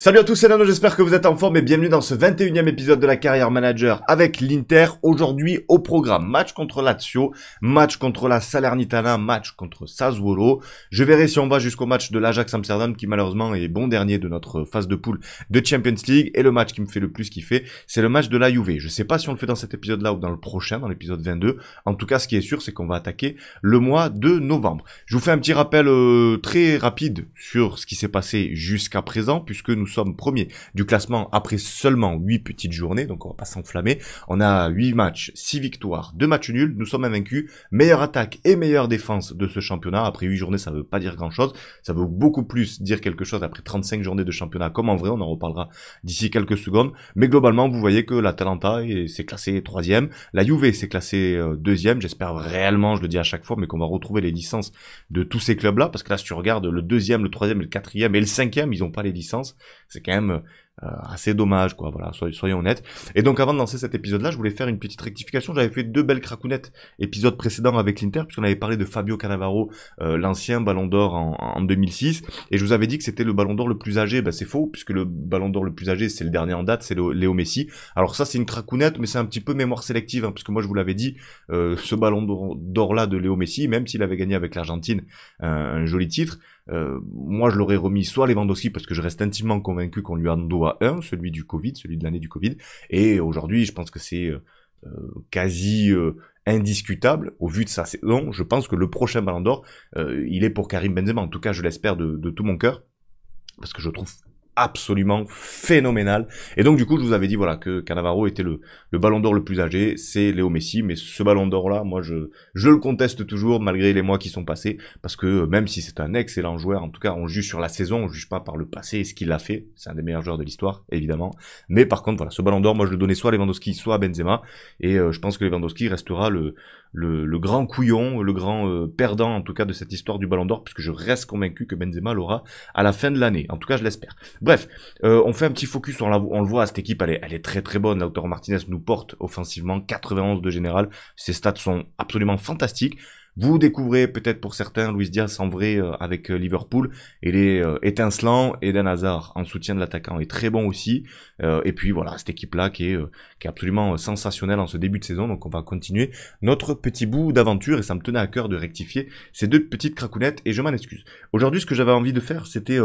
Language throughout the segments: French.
Salut à tous, c'est Nano, j'espère que vous êtes en forme et bienvenue dans ce 21e épisode de la carrière manager avec l'Inter. Aujourd'hui au programme, match contre Lazio, match contre la Salernitana, match contre Sassuolo. Je verrai si on va jusqu'au match de l'Ajax Amsterdam qui malheureusement est bon dernier de notre phase de poule de Champions League. Et le match qui me fait le plus kiffer, c'est le match de la Juve. Je sais pas si on le fait dans cet épisode-là ou dans le prochain, dans l'épisode 22. En tout cas, ce qui est sûr, c'est qu'on va attaquer le mois de novembre. Je vous fais un petit rappel euh, très rapide sur ce qui s'est passé jusqu'à présent puisque nous nous sommes premiers du classement après seulement 8 petites journées, donc on va pas s'enflammer. On a 8 matchs, 6 victoires, 2 matchs nuls, nous sommes invaincus. Meilleure attaque et meilleure défense de ce championnat. Après 8 journées, ça veut pas dire grand chose. Ça veut beaucoup plus dire quelque chose après 35 journées de championnat, comme en vrai, on en reparlera d'ici quelques secondes. Mais globalement, vous voyez que la Talenta s'est classée troisième, la Juve s'est classée euh, deuxième. J'espère réellement, je le dis à chaque fois, mais qu'on va retrouver les licences de tous ces clubs-là, parce que là, si tu regardes le deuxième, le troisième, le quatrième et le cinquième, ils n'ont pas les licences. C'est quand même euh, assez dommage, quoi. Voilà, soyons, honnêtes. Et donc, avant de lancer cet épisode-là, je voulais faire une petite rectification. J'avais fait deux belles cracounettes épisode précédent avec l'Inter, puisqu'on avait parlé de Fabio Cannavaro, euh, l'ancien Ballon d'Or en, 2006, et je vous avais dit que c'était le Ballon d'Or le plus âgé. Ben, c'est faux, puisque le Ballon d'Or le plus âgé, c'est le dernier en date, c'est Léo Messi. Alors ça, c'est une cracounette, mais c'est un petit peu mémoire sélective, hein, puisque moi, je vous l'avais dit, euh, ce Ballon d'Or-là de Léo Messi, même s'il avait gagné avec l'Argentine un joli titre, euh, moi, je l'aurais remis soit à Lewandowski parce que je reste intimement convaincu qu'on lui en doit un, celui du Covid, celui de l'année du Covid. Et aujourd'hui, je pense que c'est euh, euh, quasi indiscutable au vu de sa saison. Je pense que le prochain Ballon d'Or, il est pour Karim Benzema. En tout cas, je l'espère de, de tout mon cœur parce que je trouve absolument phénoménal. Et donc du coup, je vous avais dit voilà que Cannavaro était le, le ballon d'or le plus âgé, c'est Léo Messi, mais ce ballon d'or là, moi je, je le conteste toujours malgré les mois qui sont passés, parce que euh, même si c'est un excellent joueur, en tout cas on juge sur la saison, on juge pas par le passé et ce qu'il a fait, c'est un des meilleurs joueurs de l'histoire, évidemment. Mais par contre, voilà, ce ballon d'or, moi je le donnais soit à Lewandowski, soit à Benzema, et euh, je pense que Lewandowski restera le, le, le grand couillon, le grand euh, perdant en tout cas de cette histoire du ballon d'or, puisque je reste convaincu que Benzema l'aura à la fin de l'année, en tout cas je l'espère. Bref, euh, on fait un petit focus, on, la, on, le voit, cette équipe, elle est, elle est très très bonne. Lautaro Martinez nous porte offensivement 91 de général. Ses stats sont absolument fantastiques. Vous découvrez peut-être pour certains Luis Diaz en vrai euh, avec euh, Liverpool. Il est étincelant étincelant. Eden Hazard en soutien de l'attaquant est très bon aussi. et puis voilà, cette équipe-là qui est, qui est absolument sensationnelle en ce début de saison. Donc on va continuer notre petit bout d'aventure et ça me tenait à cœur de rectifier ces deux petites cracounettes et je m'en excuse. Aujourd'hui, ce que j'avais envie de faire, c'était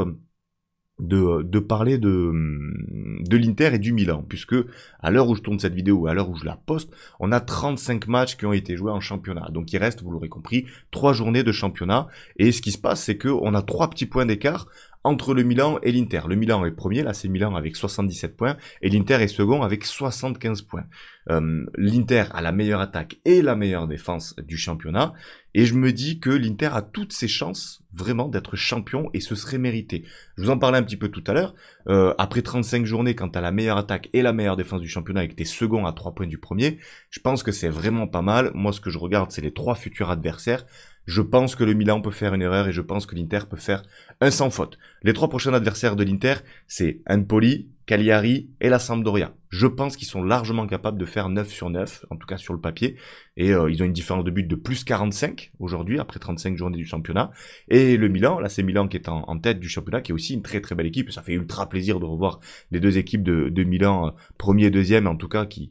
de, euh, de, parler de, hum, de l'Inter et du Milan, puisque à l'heure où je tourne cette vidéo, ou à l'heure où je la poste, on a 35 matchs qui ont été joués en championnat. Donc il reste, vous l'aurez compris, trois journées de championnat. Et ce qui se passe, c'est qu'on a trois petits points d'écart entre le Milan et l'Inter. Le Milan est premier, là c'est Milan avec 77 points, et l'Inter est second avec 75 points. Euh, L'Inter a la meilleure attaque et la meilleure défense du championnat, et je me dis que l'Inter a toutes ses chances vraiment d'être champion, et ce serait mérité. Je vous en parlais un petit peu tout à l'heure, euh, après 35 journées, quand à la meilleure attaque et la meilleure défense du championnat, et que t'es second à 3 points du premier, je pense que c'est vraiment pas mal. Moi ce que je regarde, c'est les trois futurs adversaires. Je pense que le Milan peut faire une erreur et je pense que l'Inter peut faire un sans faute. Les trois prochains adversaires de l'Inter, c'est Anpoli, Cagliari et la Sampdoria. Je pense qu'ils sont largement capables de faire 9 sur 9, en tout cas sur le papier. Et euh, ils ont une différence de but de plus 45 aujourd'hui, après 35 journées du championnat. Et le Milan, là c'est Milan qui est en, tête du championnat, qui est aussi une très très belle équipe. Ça fait ultra plaisir de revoir les deux équipes de, Milan, euh, premier et deuxième en tout cas, qui,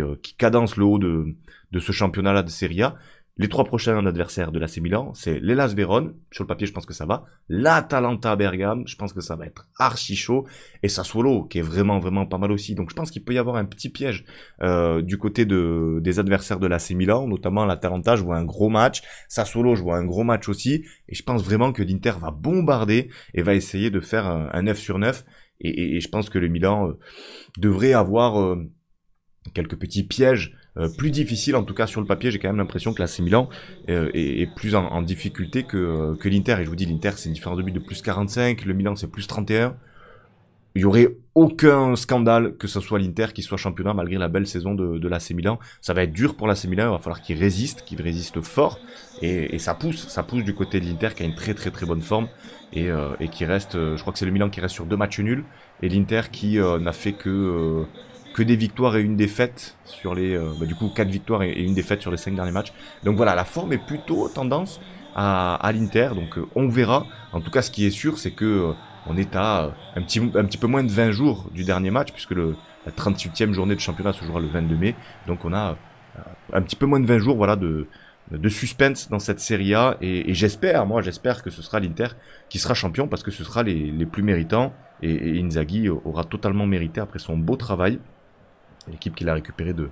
euh, qui, cadencent le haut de, de ce championnat-là de Serie A. Les trois prochains adversaires de l'AC Milan, c'est l'Elas Vérone, sur le papier je pense que ça va, l'Atalanta Bergame, je pense que ça va être archi chaud, et Sassuolo, qui est vraiment vraiment pas mal aussi. Donc je pense qu'il peut y avoir un petit piège euh, du côté de, des adversaires de l'AC Milan, notamment l'Atalanta, je vois un gros match, Sassuolo, je vois un gros match aussi, et je pense vraiment que l'Inter va bombarder et va essayer de faire un, un 9 sur 9, et, je pense que le Milan euh, devrait avoir... Euh, quelques petits pièges euh, plus difficile, en tout cas sur le papier, j'ai quand même l'impression que l'AC Milan euh, est, plus en, difficulté que, euh, que l'Inter. Et je vous dis, l'Inter, c'est une différence de but de plus 45, le Milan, c'est plus 31. Il y aurait aucun scandale que ce soit l'Inter qui soit championnat malgré la belle saison de, de l'AC Milan. Ça va être dur pour l'AC Milan, il va falloir qu'il résiste, qu'il résiste fort. Et, ça pousse, ça pousse du côté de l'Inter qui a une très très très bonne forme et, et qui reste, je crois que c'est le Milan qui reste sur deux matchs nuls et l'Inter qui n'a fait que des victoires et une défaite sur les... Euh, bah, du coup, quatre victoires et, une défaite sur les cinq derniers matchs. Donc voilà, la forme est plutôt tendance à, à l'Inter. Donc euh, on verra. En tout cas, ce qui est sûr, c'est que euh, on est à un, petit, un petit peu moins de 20 jours du dernier match, puisque le, la 38e journée de championnat se jouera le 22 mai. Donc on a un petit peu moins de 20 jours voilà, de, de suspense dans cette série A. Et, j'espère, moi, j'espère que ce sera l'Inter qui sera champion parce que ce sera les, plus méritants. Et, et, Inzaghi aura totalement mérité après son beau travail l'équipe qu'il a récupérée de,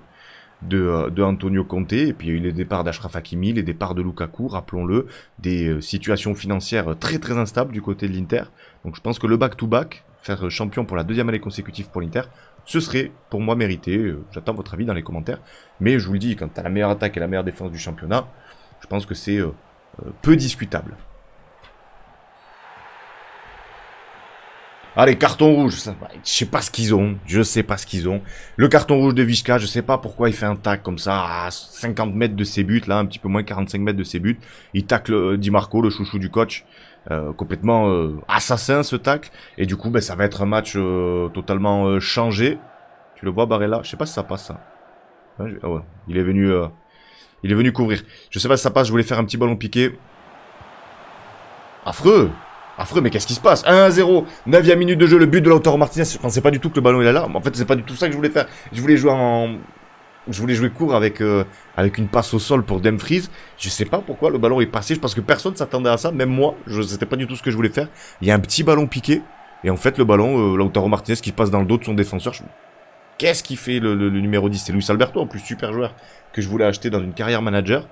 euh, de, Antonio Conte. Et puis il y a eu les départs d'Ashraf Hakimi, les départs de Lukaku, rappelons-le, des euh, situations financières très très instables du côté de l'Inter. Donc je pense que le back-to-back, -back, faire euh, champion pour la deuxième année consécutive pour l'Inter, ce serait pour moi mérité. J'attends votre avis dans les commentaires. Mais je vous le dis, quand tu as la meilleure attaque et la meilleure défense du championnat, je pense que c'est peu discutable. Allez, ah, carton rouge. Ça, je sais pas ce qu'ils ont. Je sais pas ce qu'ils ont. Le carton rouge de Vizca, je sais pas pourquoi il fait un tac comme ça à 50 mètres de ses buts, là, un petit peu moins 45 mètres de ses buts. Il tacle euh, Di Marco, le chouchou du coach. Euh, complètement euh, assassin ce tacle. Et du coup, ben, ça va être un match totalement changé. Tu le vois, Barella Je sais pas si ça passe. Ça. ah ouais. Il est venu... il est venu couvrir. Je sais pas si ça passe, je voulais faire un petit ballon piqué. Affreux Affreux, mais qu'est-ce qui se passe 1-0, 9 minute de jeu, le but de Lautaro Martinez. Je pensais pas du tout que le ballon est là. En fait, c'est pas du tout ça que je voulais faire. Je voulais jouer en... Je voulais jouer court avec, euh, avec une passe au sol pour Dumfries. Je sais pas pourquoi le ballon est passé. Je pense que personne s'attendait à ça. Même moi, je c'était pas du tout ce que je voulais faire. Il y a un petit ballon piqué. Et en fait, le ballon, euh, Lautaro Martinez qui passe dans le dos de son défenseur. Qu'est-ce qui fait le, numéro 10 C'est Luis Alberto, en plus super joueur que je voulais acheter dans une carrière manager.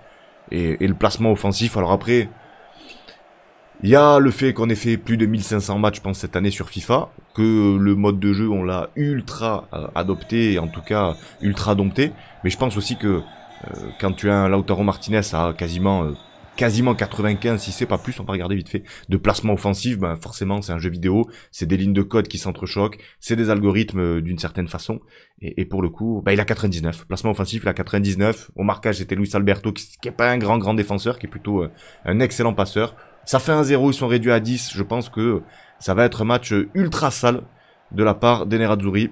et le placement offensif. Alors après, il y a le fait qu'on ait fait plus de 1500 matchs, je pense, cette année sur FIFA, que le mode de jeu, on l'a ultra euh, adopté, en tout cas ultra dompté. Mais je pense aussi que euh, quand tu as un Lautaro Martinez à quasiment, euh, quasiment 95, si c'est pas plus, on va regarder vite fait, de placement offensif, ben forcément c'est un jeu vidéo, c'est des lignes de code qui s'entrechoquent, c'est des algorithmes d'une certaine façon. Et, pour le coup, ben, il a 99. Placement offensif, il a 99. Au marquage, c'était Luis Alberto, qui, qui est pas un grand, grand défenseur, qui est plutôt un excellent passeur. Ça fait un 0 ils sont réduits à 10. Je pense que ça va être un match ultra sale de la part d'Enerazzurri.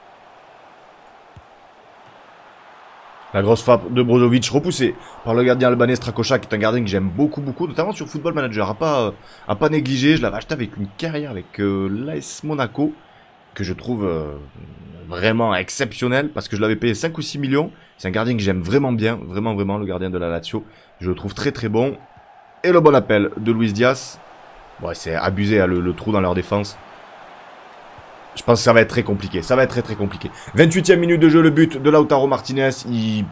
La grosse frappe de Brozovic repoussée par le gardien albanais Strakosha, qui est un gardien que j'aime beaucoup, beaucoup, notamment sur Football Manager. À pas, à pas négliger, je l'avais acheté avec une carrière avec euh, l'AS Monaco, que je trouve euh, vraiment exceptionnel, parce que je l'avais payé 5 ou 6 millions. C'est un gardien que j'aime vraiment bien, vraiment, vraiment, le gardien de la Lazio. Je le trouve très, très bon. Et le bon appel de Luis Diaz. Ouais, c'est abusé hein, le, trou dans leur défense. Je pense que ça va être très compliqué. Ça va être très très compliqué. 28e minute de jeu, le but de Lautaro Martinez. Il...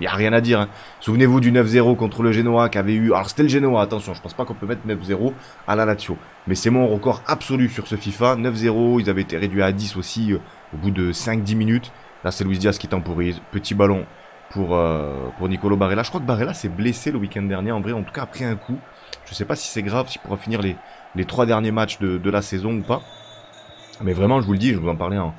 n'y a rien à dire. Hein. Souvenez-vous du 9-0 contre le Genoa qui avait eu... Alors c'était le Genoa, attention, je pense pas qu'on peut mettre 9-0 à la Lazio. Mais c'est mon record absolu sur ce FIFA. 9-0, ils avaient été réduits à 10 aussi euh, au bout de 5-10 minutes. Là c'est Luis Diaz qui temporise. Petit ballon pour, euh, pour Nicolo Barella. Je crois que Barella s'est blessé le week-end dernier, en vrai, en tout cas après un coup. Je ne sais pas si c'est grave, s'il pourra finir les, trois derniers matchs de, la saison ou pas. Mais vraiment, je vous le dis, je vous en parlais en,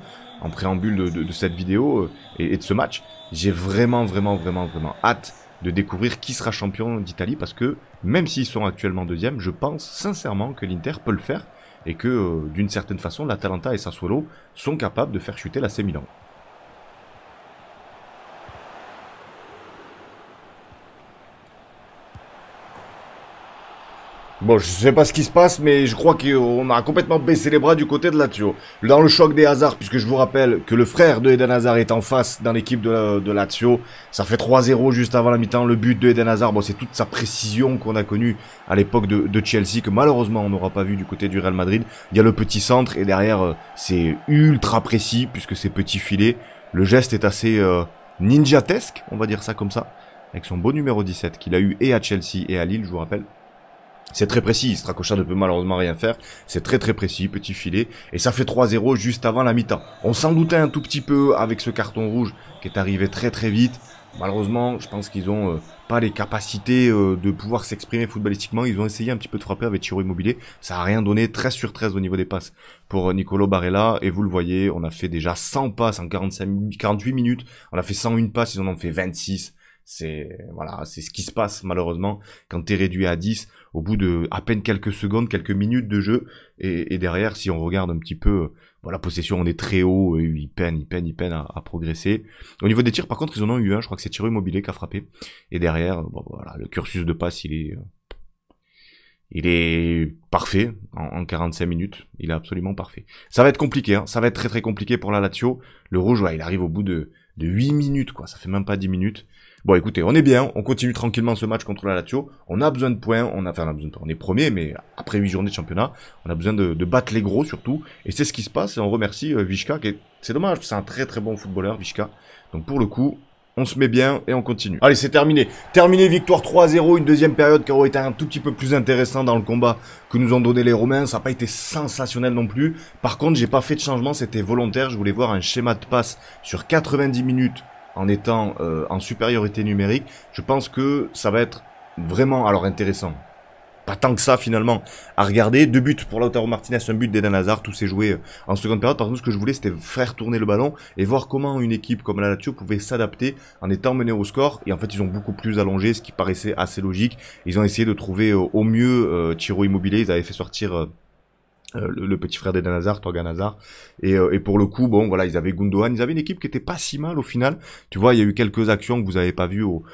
préambule de, cette vidéo euh, et, de ce match. J'ai vraiment, vraiment, vraiment, vraiment hâte de découvrir qui sera champion d'Italie parce que même s'ils sont actuellement deuxième, je pense sincèrement que l'Inter peut le faire et que euh, d'une certaine façon, l'Atalanta et Sassuolo sont capables de faire chuter la Milan. Bon, je sais pas ce qui se passe, mais je crois qu'on a complètement baissé les bras du côté de Lazio. Dans le choc des hasards, puisque je vous rappelle que le frère de Eden Hazard est en face dans l'équipe de, Lazio. Ça fait 3-0 juste avant la mi-temps. Le but de Eden Hazard, bon, c'est toute sa précision qu'on a connue à l'époque de, Chelsea, que malheureusement on n'aura pas vu du côté du Real Madrid. Il y a le petit centre et derrière, euh, c'est ultra précis puisque c'est petit filet. Le geste est assez euh, ninjatesque, on va dire ça comme ça, avec son beau numéro 17 qu'il a eu et à Chelsea et à Lille, je vous rappelle. C'est très précis, Strakosha ne peut malheureusement rien faire. C'est très très précis, petit filet. Et ça fait 3-0 juste avant la mi-temps. On s'en doutait un tout petit peu avec ce carton rouge qui est arrivé très très vite. Malheureusement, je pense qu'ils ont euh, pas les capacités euh, de pouvoir s'exprimer footballistiquement. Ils ont essayé un petit peu de frapper avec Chiro Immobilier. Ça a rien donné 13 sur 13 au niveau des passes pour euh, Nicolo Barella. Et vous le voyez, on a fait déjà 100 passes en 48 minutes. On a fait 101 passes, ils en ont fait 26. C'est voilà, c'est ce qui se passe malheureusement quand t'es réduit à 10 au bout de à peine quelques secondes, quelques minutes de jeu. Et, derrière, si on regarde un petit peu, voilà la possession, on est très haut, et peine, peine peine, il peine à, progresser. Au niveau des tirs, par contre, ils en ont eu un, je crois que c'est Thierry Immobilier qui a frappé. Et derrière, voilà, le cursus de passe, il est euh, il est parfait en, 45 minutes. Il est absolument parfait. Ça va être compliqué, hein, ça va être très très compliqué pour la Lazio. Le rouge, il arrive au bout de, de 8 minutes, quoi. Ça fait même pas 10 minutes. Bon, écoutez, on est bien, on continue tranquillement ce match contre la Lazio. On a besoin de points, on a, enfin, on besoin de points. On est premier, mais après huit journées de championnat, on a besoin de, battre les gros surtout. Et c'est ce qui se passe, et on remercie euh, Vishka, c'est dommage, c'est un très très bon footballeur, Vishka. Donc pour le coup, on se met bien et on continue. Allez, c'est terminé. Terminé, victoire 3-0, une deuxième période qui aurait été un tout petit peu plus intéressant dans le combat que nous ont donné les Romains. Ça n'a pas été sensationnel non plus. Par contre, j'ai pas fait de changement, c'était volontaire. Je voulais voir un schéma de passe sur 90 minutes en étant euh, en supériorité numérique, je pense que ça va être vraiment alors intéressant. Pas tant que ça finalement à regarder. Deux buts pour Lautaro Martinez, un but d'Eden Hazard, tout s'est joué euh, en seconde période. Par contre, ce que je voulais, c'était faire tourner le ballon et voir comment une équipe comme la Lazio pouvait s'adapter en étant menée au score. Et en fait, ils ont beaucoup plus allongé, ce qui paraissait assez logique. Ils ont essayé de trouver euh, au mieux euh, Tiro Immobilier. Ils avaient fait sortir euh, le, petit frère d'Eden Hazard, Torgan euh, Et, pour le coup, bon, voilà, ils avaient Gundogan, ils avaient une équipe qui était pas si mal au final. Tu vois, il y a eu quelques actions que vous avez pas vues au,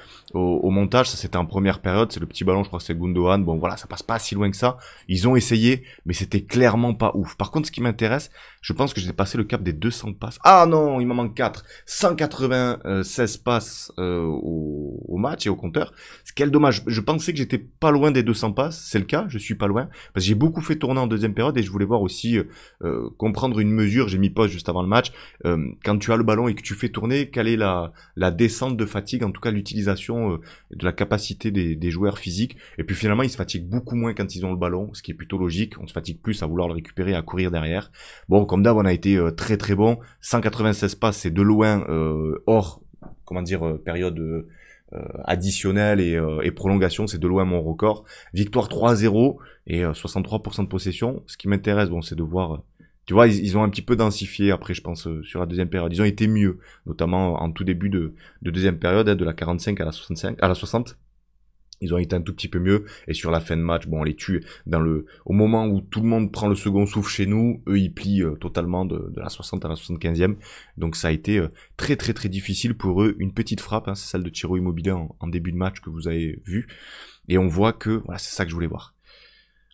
montage. Ça, c'était en première période. C'est le petit ballon, je crois que c'est Gundogan. Bon, voilà, ça passe pas si loin que ça. Ils ont essayé, mais c'était clairement pas ouf. Par contre, ce qui m'intéresse, je pense que j'ai passé le cap des 200 passes. Ah non, il m'en manque 4. 196 passes euh, au, match et au compteur. Quel dommage. Je pensais que j'étais pas loin des 200 passes. C'est le cas, je suis pas loin. Parce que j'ai beaucoup fait tourner en deuxième période et je voulais voir aussi euh, euh, comprendre une mesure. J'ai mis pause juste avant le match. quand tu as le ballon et que tu fais tourner, quelle est la, la descente de fatigue, en tout cas l'utilisation de la capacité des, des joueurs physiques. Et puis finalement, ils se fatiguent beaucoup moins quand ils ont le ballon, ce qui est plutôt logique. On se fatigue plus à vouloir le récupérer, à courir derrière. Bon, comme d'hab, on a été euh, très très bon. 196 passes, c'est de loin euh, hors, comment dire, euh, période additionnelle et, prolongation, c'est de loin mon record. Victoire 3-0 et 63% de possession. Ce qui m'intéresse, bon, c'est de voir. tu vois, ils, ont un petit peu densifié après, je pense, sur la deuxième période. Ils ont été mieux, notamment en tout début de, deuxième période, hein, de la 45 à la 65, à la 60. Ils ont été un tout petit peu mieux. Et sur la fin de match, bon, on les tue dans le, au moment où tout le monde prend le second souffle chez nous, eux, ils plient euh, totalement de, la 60 à la 75e. Donc ça a été euh, très, très, très difficile pour eux. Une petite frappe, hein, c'est celle de Tiro Immobilier en, début de match que vous avez vu. Et on voit que, voilà, c'est ça que je voulais voir.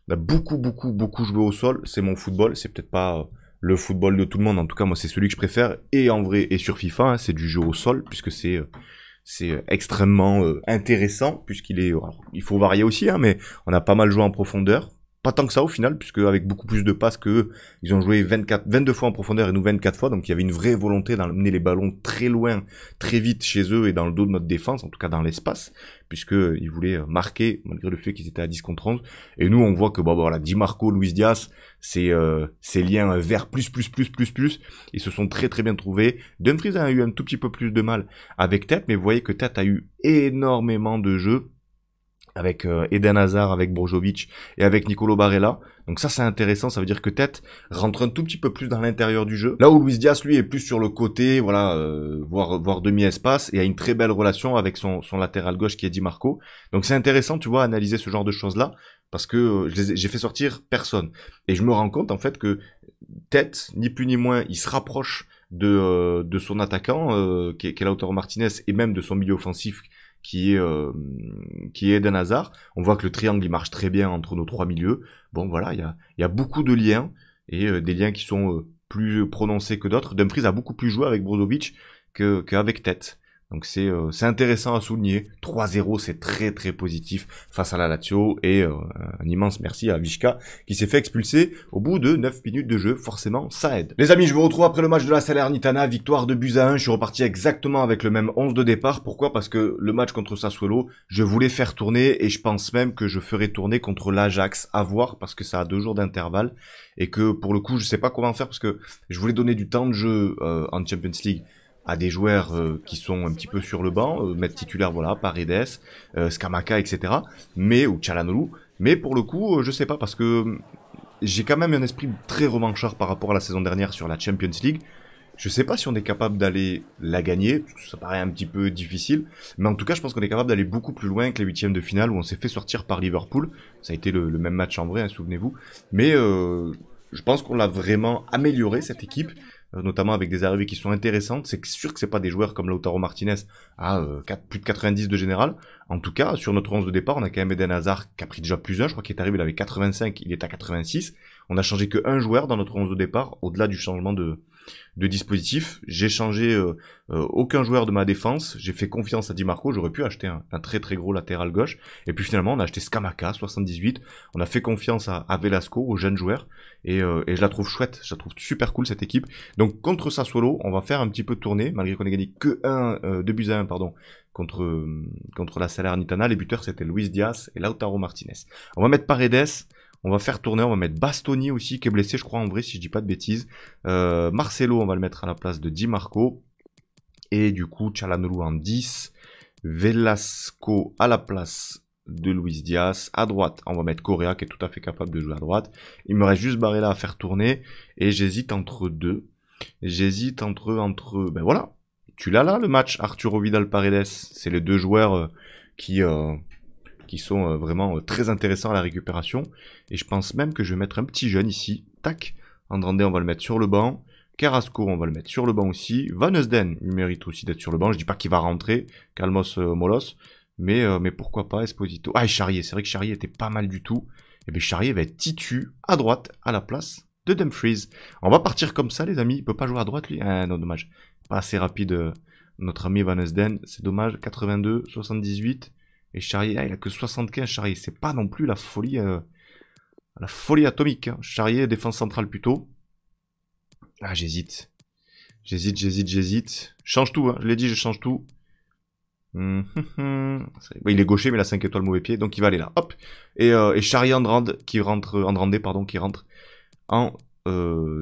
On a beaucoup, beaucoup, beaucoup joué au sol. C'est mon football. C'est peut-être pas euh, le football de tout le monde. En tout cas, moi, c'est celui que je préfère. Et en vrai, et sur FIFA, hein, c'est du jeu au sol puisque c'est, c'est euh, extrêmement euh, intéressant puisqu'il est, il faut varier aussi, hein, mais on a pas mal joué en profondeur. Pas tant que ça au final, puisque avec beaucoup plus de passes qu'eux, ils ont joué 24, 22 fois en profondeur et nous 24 fois, donc il y avait une vraie volonté d'amener les ballons très loin, très vite chez eux et dans le dos de notre défense, en tout cas dans l'espace, puisqu'ils voulaient marquer, malgré le fait qu'ils étaient à 10 contre 11. Et nous, on voit que, bah, voilà, Di Marco, Luis Diaz, euh, ces, liens vers plus, plus, plus, plus, plus, ils se sont très, très bien trouvés. Dumfries a eu un tout petit peu plus de mal avec Tête, mais vous voyez que Tête a eu énormément de jeux avec euh, Eden Hazard, avec Brozovic et avec Nicolo Barella. Donc ça c'est intéressant, ça veut dire que Tête rentre un tout petit peu plus dans l'intérieur du jeu. Là où Luis Diaz lui est plus sur le côté, voilà, euh, voire, demi-espace et a une très belle relation avec son, son latéral gauche qui est Di Marco. Donc c'est intéressant, tu vois, analyser ce genre de choses là parce que euh, j'ai fait sortir personne et je me rends compte en fait que Tête ni plus ni moins, il se rapproche de, euh, de son attaquant, qui, qui est Lautaro Martinez, et même de son milieu offensif, qui est, d'un euh, qui est On voit que le triangle il marche très bien entre nos trois milieux. Bon voilà, il y a, y a beaucoup de liens et euh, des liens qui sont euh, plus prononcés que d'autres. Dumfries a beaucoup plus joué avec Brozovic que qu'avec Tête. Donc euh, c'est intéressant à souligner. 3-0, c'est très très positif face à la Lazio. Et euh, un immense merci à Vishka qui s'est fait expulser au bout de 9 minutes de jeu. Forcément, ça aide. Les amis, je vous retrouve après le match de la Salernitana. Victoire de buts à 1. Je suis reparti exactement avec le même 11 de départ. Pourquoi Parce que le match contre Sassuolo, je voulais faire tourner et je pense même que je ferai tourner contre l'Ajax. À voir parce que ça a deux jours d'intervalle. Et que pour le coup, je sais pas comment faire parce que je voulais donner du temps de jeu euh, en Champions League à des joueurs euh, qui sont un petit peu sur le banc, euh, mettre titulaire, voilà, Paredes, euh, Skamaka, etc. Mais, ou Chalanolu. Mais pour le coup, je sais pas, parce que mm, j'ai quand même un esprit très revancheur par rapport à la saison dernière sur la Champions League. Je sais pas si on est capable d'aller la gagner, ça paraît un petit peu difficile, mais en tout cas je pense qu'on est capable d'aller beaucoup plus loin que les huitièmes de finale où on s'est fait sortir par Liverpool. Ça a été le, même match en vrai, hein, souvenez-vous. Mais je pense qu'on l'a vraiment amélioré cette équipe euh, notamment avec des arrivées qui sont intéressantes. C'est sûr que c'est pas des joueurs comme Lautaro Martinez à 4, euh, plus de 90 de général. En tout cas, sur notre 11 de départ, on a quand même Eden Hazard qui a pris déjà plus un. Je crois qu'il est arrivé, il avait 85, il est à 86. On a changé que un joueur dans notre 11 de départ, au-delà du changement de, de dispositif. J'ai changé euh, euh, aucun joueur de ma défense. J'ai fait confiance à Di Marco. J'aurais pu acheter un, très très gros latéral gauche. Et puis finalement, on a acheté Scamaca 78. On a fait confiance à, Velasco, aux jeunes joueurs. Euh, et, je la trouve chouette. Je la trouve super cool cette équipe. Donc contre Sassuolo, on va faire un petit peu tourner malgré qu'on ait gagné que 1, 2 buts à 1, pardon. Contre, contre la Salernitana, les buteurs c'était Luis Diaz et Lautaro Martinez. On va mettre Paredes, on va faire tourner, on va mettre Bastoni aussi, qui est blessé, je crois, en vrai, si je dis pas de bêtises. Euh, Marcelo, on va le mettre à la place de Di Marco. Et du coup, Chalanoulou en 10. Velasco à la place de Luis Diaz. À droite, on va mettre Correa, qui est tout à fait capable de jouer à droite. Il me reste juste Barella à faire tourner. Et j'hésite entre deux. J'hésite entre, entre, ben voilà. Tu l'as là, le match Arturo Vidal-Paredes. C'est les deux joueurs euh, qui, euh, qui sont euh, vraiment euh, très intéressants à la récupération. Et je pense même que je vais mettre un petit jeune ici. Tac. Andrandé, on va le mettre sur le banc. Carrasco, on va le mettre sur le banc aussi. Van il mérite aussi d'être sur le banc. Je dis pas qu'il va rentrer. Calmos euh, Molos. Mais, mais pourquoi pas Esposito Ah, et Charrier. C'est vrai que Charrier était pas mal du tout. Et eh bien Charrier va être titu à droite à la place de Dumfries. On va partir comme ça, les amis. Il peut pas jouer à droite, lui. Ah, non, dommage. Pas assez rapide, notre ami Van C'est dommage. 82, 78. Et Charrier, il a que 75 Charrier. C'est pas non plus la folie, euh, la folie atomique. Hein. Charrier, défense centrale plutôt. Ah, j'hésite. J'hésite, j'hésite, j'hésite. Change tout, hein. je l'ai dit, je change tout. Hum, hum, hum. Il est gaucher, mais il a 5 étoiles mauvais pied, donc il va aller là. Hop Et, euh, et Charrier Andrande, qui rentre, euh, Andrande, pardon, qui rentre en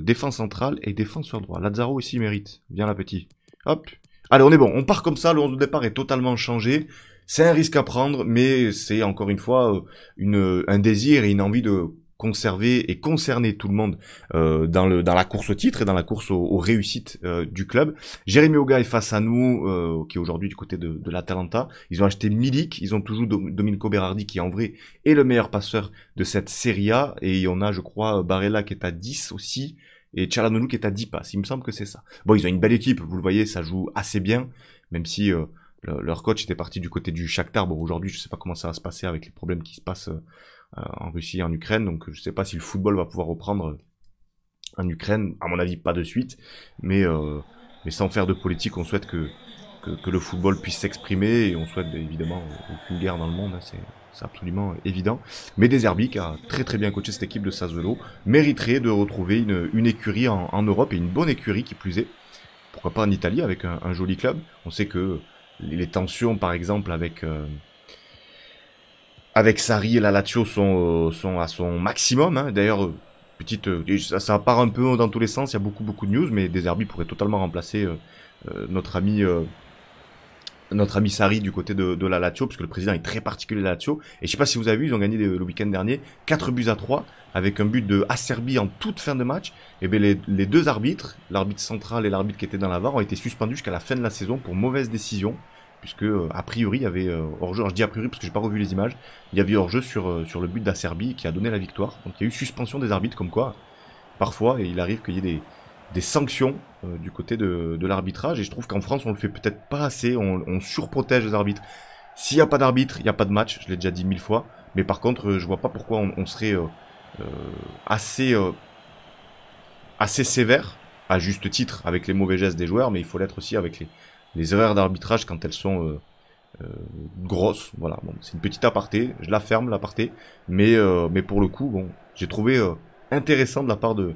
défense centrale et défense sur droit. Lazaro aussi mérite. Viens la petit. Hop Allez, on est bon. On part comme ça. Le 11 de départ est totalement changé. C'est un risque à prendre, mais c'est encore une fois euh, une, euh, un désir et une envie de conserver et concerner tout le monde euh, dans, le, dans la course au titre et dans la course aux, réussites du club. Jérémy Oga est face à nous, qui est aujourd'hui du côté de, l'Atalanta. Ils ont acheté Milik, ils ont toujours Domenico Berardi, qui en vrai est le meilleur passeur de cette Serie A. Et il y en a, je crois, Barella qui est à 10 aussi, et Chalanoglu qui est à 10 passes. Il me semble que c'est ça. Bon, ils ont une belle équipe, vous le voyez, ça joue assez bien, même si leur coach était parti du côté du Shakhtar. Bon, aujourd'hui, je sais pas comment ça va se passer avec les problèmes qui se passent euh, en Russie et en Ukraine. Donc, je sais pas si le football va pouvoir reprendre euh, en Ukraine. À mon avis, pas de suite. Mais, euh, mais sans faire de politique, on souhaite que, que, que le football puisse s'exprimer. Et on souhaite évidemment aucune guerre dans le monde. Hein, c'est absolument évident. Mais Deserbi, qui a très très bien coaché cette équipe de Sassuolo, mériterait de retrouver une, une écurie en, en, Europe et une bonne écurie qui plus est. Pourquoi pas en Italie avec un joli club On sait que les tensions, par exemple, avec Sari euh, Sarri et la Lazio euh, sont, à son maximum. Hein. D'ailleurs, euh, petite, ça, part un peu dans tous les sens. Il y a beaucoup beaucoup de news, mais Deserbi pourrait totalement remplacer notre ami notre ami Sari du côté de, la Lazio, puisque le président est très particulier de la Lazio. Et je sais pas si vous avez vu, ils ont gagné le week-end dernier 4 buts à 3 avec un but de Acerbi en toute fin de match. Et bien les, deux arbitres, l'arbitre central et l'arbitre qui était dans la VAR, ont été suspendus jusqu'à la fin de la saison pour mauvaise décision puisque euh, a priori il y avait euh, hors-jeu, je dis a priori parce que j'ai pas revu les images, il y avait hors-jeu sur, euh, sur le but d'Acerbi qui a donné la victoire, donc il y a eu suspension des arbitres comme quoi, parfois il arrive qu'il y ait des, des sanctions euh, du côté de, l'arbitrage. Et je trouve qu'en France, on le fait peut-être pas assez, on, surprotège les arbitres. S'il n'y a pas d'arbitre, il n'y a pas de match, je l'ai déjà dit mille fois. Mais par contre, euh, je vois pas pourquoi on, serait euh, assez, assez sévère, à juste titre, avec les mauvais gestes des joueurs, mais il faut l'être aussi avec les, erreurs d'arbitrage quand elles sont grosses. Voilà, c'est une petite aparté, je la ferme, l'aparté. Mais, mais pour le coup, bon, j'ai trouvé intéressant de la part de,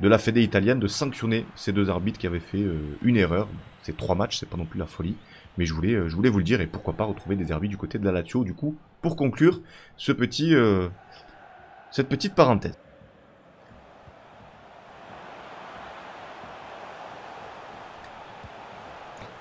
de la Fédé italienne de sanctionner ces deux arbitres qui avaient fait euh, une erreur. C'est trois matchs, c'est pas non plus la folie. Mais je voulais, euh, je voulais vous le dire et pourquoi pas retrouver des arbitres du côté de la Lazio. Du coup, pour conclure ce petit, euh, cette petite parenthèse.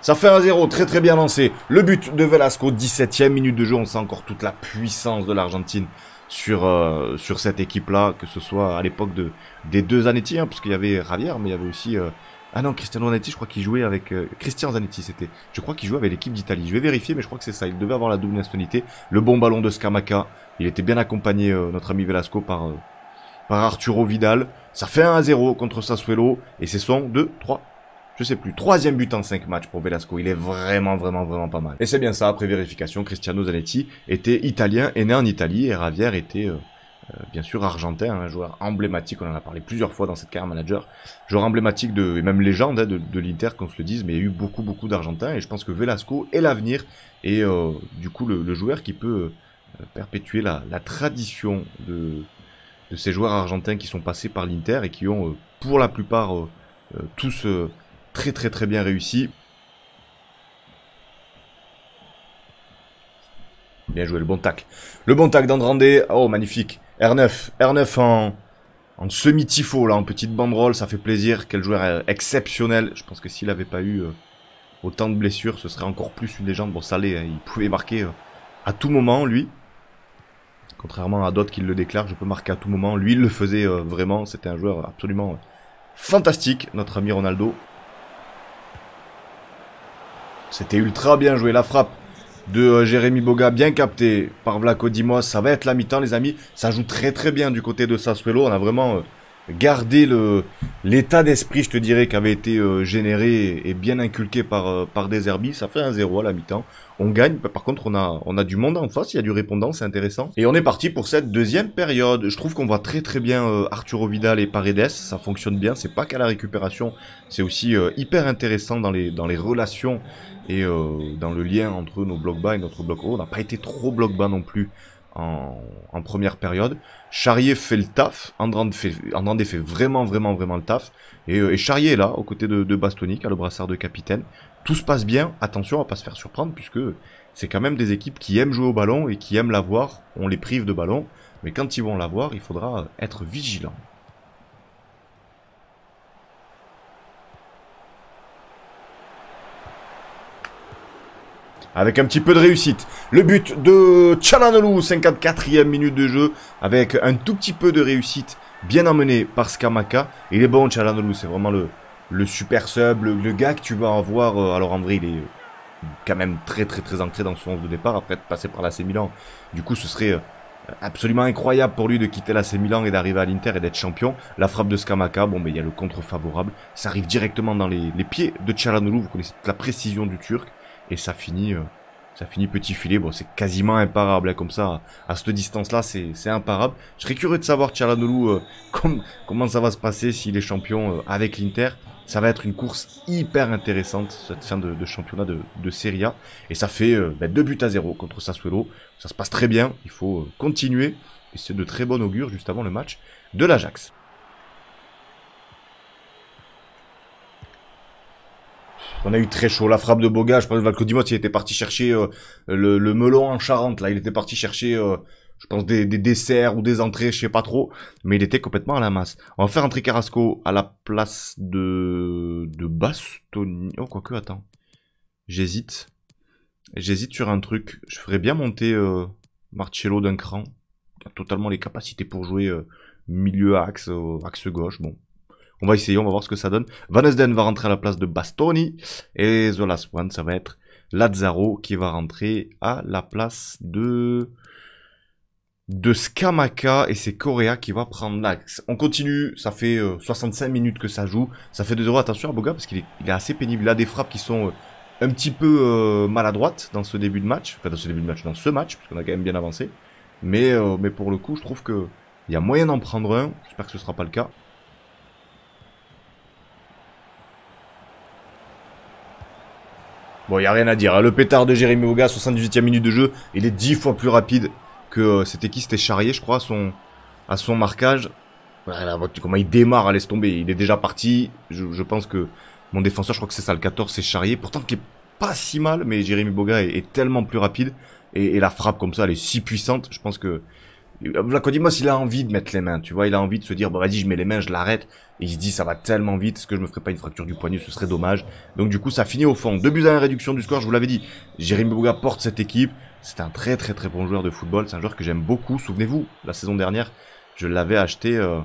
Ça fait un 0 très très bien lancé. Le but de Velasco, 17ème minute de jeu, on sent encore toute la puissance de l'Argentine sur, euh, sur cette équipe-là, que ce soit à l'époque de, des deux Zanetti, hein, parce qu'il y avait Ravière, mais il y avait aussi... Euh, ah non, Cristiano Zanetti, je crois qu'il jouait avec... Euh, Christian Zanetti, c'était. Je crois qu'il jouait avec l'équipe d'Italie. Je vais vérifier, mais je crois que c'est ça. Il devait avoir la double nationalité. Le bon ballon de Scamaca. Il était bien accompagné, notre ami Velasco, par, par Arturo Vidal. Ça fait 1 à 0 contre Sassuelo. Et c'est son 2, 3, je sais plus, troisième but en cinq matchs pour Velasco. Il est vraiment, vraiment, vraiment pas mal. Et c'est bien ça, après vérification, Cristiano Zanetti était italien et né en Italie et Ravière était... Euh, euh, bien sûr argentin, un joueur emblématique, on en a parlé plusieurs fois dans cette carrière manager, joueur emblématique de, et même légende hein, de, de l'Inter qu'on se le dise, mais il y a eu beaucoup beaucoup d'Argentins et je pense que Velasco est l'avenir et euh, du coup le, joueur qui peut perpétuer la, tradition de, de, ces joueurs argentins qui sont passés par l'Inter et qui ont pour la plupart tous très très très bien réussi. Bien joué, le bon tac. Le bon tac d'Andrandé. Oh, magnifique. R9. R9 en, en semi-tifo, là, en petite banderole. Ça fait plaisir. Quel joueur exceptionnel. Je pense que s'il n'avait pas eu euh, autant de blessures, ce serait encore plus une légende. Bon, ça l'est. Hein, il pouvait marquer euh, à tout moment, lui. Contrairement à d'autres qui le déclarent, je peux marquer à tout moment. Lui, il le faisait euh, vraiment. C'était un joueur absolument fantastique, notre ami Ronaldo. C'était ultra bien joué. La frappe de euh, Jérémy Boga, bien captée par Vlaco Dimos. Ça va être la mi-temps, les amis. Ça joue très très bien du côté de Sassuelo. On a vraiment... Euh, garder le l'état d'esprit, je te dirais, qui avait été euh, généré et bien inculqué par euh, par des herbis, ça fait un zéro à la mi-temps. On gagne, par contre, on a on a du monde en face, il y a du répondant, c'est intéressant. Et on est parti pour cette deuxième période. Je trouve qu'on voit très très bien euh, Arturo Vidal et Paredes, ça fonctionne bien. C'est pas qu'à la récupération, c'est aussi hyper intéressant dans les dans les relations et dans le lien entre nos blocs bas et notre bloc haut. On n'a pas été trop bloc bas non plus en, première période. Charrier fait le taf, Andrande fait, vraiment, vraiment, vraiment le taf. Euh, et, Charrier est là, aux côtés de, de Bastoni, le brassard de capitaine. Tout se passe bien, attention à pas se faire surprendre, puisque c'est quand même des équipes qui aiment jouer au ballon et qui aiment l'avoir. On les prive de ballon, mais quand ils vont l'avoir, il faudra être vigilant. avec un petit peu de réussite. Le but de Chalanolu, 54e minute de jeu, avec un tout petit peu de réussite, bien emmené par Skamaka. Il est bon Chalanolu, c'est vraiment le, le super sub, le, gars que tu vas avoir. Euh, alors en vrai, il est quand même très très très ancré dans son 11 de départ, après de passer par l'AC Milan. Du coup, ce serait euh, absolument incroyable pour lui de quitter l'AC Milan et d'arriver à l'Inter et d'être champion. La frappe de Skamaka, bon mais ben, il y a le contre favorable, ça arrive directement dans les, pieds de Chalanolu, vous connaissez la précision du Turc et ça finit, euh, ça finit petit filet. Bon, c'est quasiment imparable hein, comme ça. À cette distance-là, c'est imparable. Je serais curieux de savoir Tchalanoglu euh, comment ça va se passer s'il est champion euh, avec l'Inter. Ça va être une course hyper intéressante cette fin de, championnat de, de, Serie A et ça fait ben, deux buts à zéro contre Sassuolo. Ça se passe très bien. Il faut continuer et c'est de très bon augure juste avant le match de l'Ajax. On a eu très chaud. La frappe de Boga, je pense que Valcodimot, il était parti chercher euh, le, melon en Charente, là. Il était parti chercher, euh, je pense, des, desserts ou des entrées, je sais pas trop. Mais il était complètement à la masse. On va faire entrer Carrasco à la place de, de Bastoni. Oh, quoique, attends. J'hésite. J'hésite sur un truc. Je ferais bien monter euh, Marcello d'un cran. Il a totalement les capacités pour jouer milieu axe, axe gauche. Bon, on va essayer, on va voir ce que ça donne. Van Esden va rentrer à la place de Bastoni. Et The Last One, ça va être Lazzaro qui va rentrer à la place de de Skamaka et c'est Correa qui va prendre l'axe. On continue, ça fait 65 euh, minutes que ça joue, ça fait 2-0, attention à Boga parce qu'il est, assez pénible, il a des frappes qui sont euh, un petit peu euh, maladroites dans ce début de match, enfin dans ce début de match, dans ce match, parce qu'on a quand même bien avancé, mais, mais pour le coup je trouve que il y a moyen d'en prendre un, j'espère que ce sera pas le cas. Bon, il n'y a rien à dire. Hein. Le pétard de Jérémy Boga, 78e minute de jeu, il est 10 fois plus rapide que euh, c'était qui C'était Charrier, je crois, à son, à son marquage. Voilà, bah, comment il démarre, à laisse tomber. Il est déjà parti. Je, pense que mon défenseur, je crois que c'est ça, le 14, c'est Charrier. Pourtant, qui est pas si mal, mais Jérémy Boga est, tellement plus rapide. et, la frappe comme ça, elle est si puissante. Je pense que Vlacodimos il a envie de mettre les mains, tu vois, il a envie de se dire, bah vas-y, je mets les mains, je l'arrête. Et il se dit, ça va tellement vite, ce que je me ferai pas une fracture du poignet, ce serait dommage. Donc du coup, ça finit au fond. Deux buts à la réduction du score, je vous l'avais dit. Jérémy Bouga porte cette équipe. C'est un très très très bon joueur de football, c'est un joueur que j'aime beaucoup. Souvenez-vous, la saison dernière, je l'avais acheté... Euh,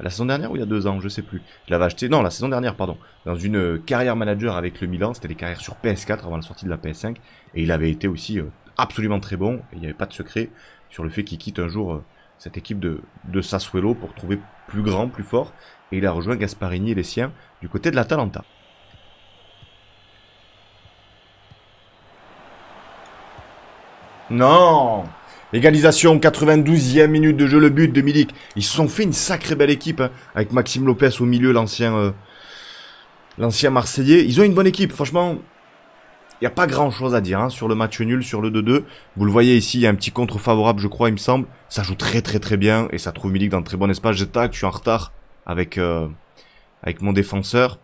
la saison dernière ou il y a deux ans, je sais plus. Je l'avais acheté, non, la saison dernière, pardon, dans une euh, carrière manager avec le Milan. C'était les carrières sur PS4 avant la sortie de la PS5. Et il avait été aussi euh, absolument très bon. Il n'y avait pas de secret sur le fait qu'il quitte un jour euh, cette équipe de, de Sassuolo pour trouver plus grand, plus fort. Et il a rejoint Gasparini et les siens du côté de l'Atalanta. Non Égalisation, 92e minute de jeu, le but de Milik. Ils se sont fait une sacrée belle équipe hein, avec Maxime Lopez au milieu, l'ancien euh, l'ancien Marseillais. Ils ont une bonne équipe, franchement n'y a pas grand-chose à dire hein, sur le match nul, sur le 2-2. Vous le voyez ici, il y a un petit contre favorable, je crois, il me semble. Ça joue très très très bien et ça trouve Milik dans le très bon espace. Je je suis en retard avec, euh, avec mon défenseur.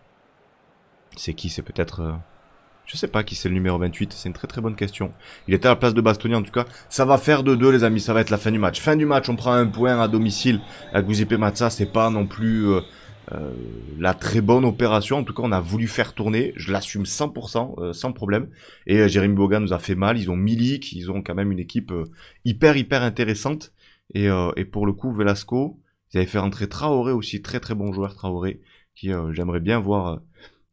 C'est qui C'est peut-être... Euh, je sais pas qui c'est le numéro 28, c'est une très très bonne question. Il était à la place de Bastoni en tout cas. Ça va faire de 2 les amis, ça va être la fin du match. Fin du match, on prend un point à domicile. À Guzipe Matza, c'est pas non plus... Euh, euh, la très bonne opération. En tout cas, on a voulu faire tourner. Je l'assume 100%, euh, sans problème. Et euh, Jérémy Boga nous a fait mal. Ils ont Milik, ils ont quand même une équipe hyper, hyper intéressante. Et, pour le coup, Velasco, ils avaient fait rentrer Traoré aussi, très très bon joueur Traoré, qui j'aimerais bien voir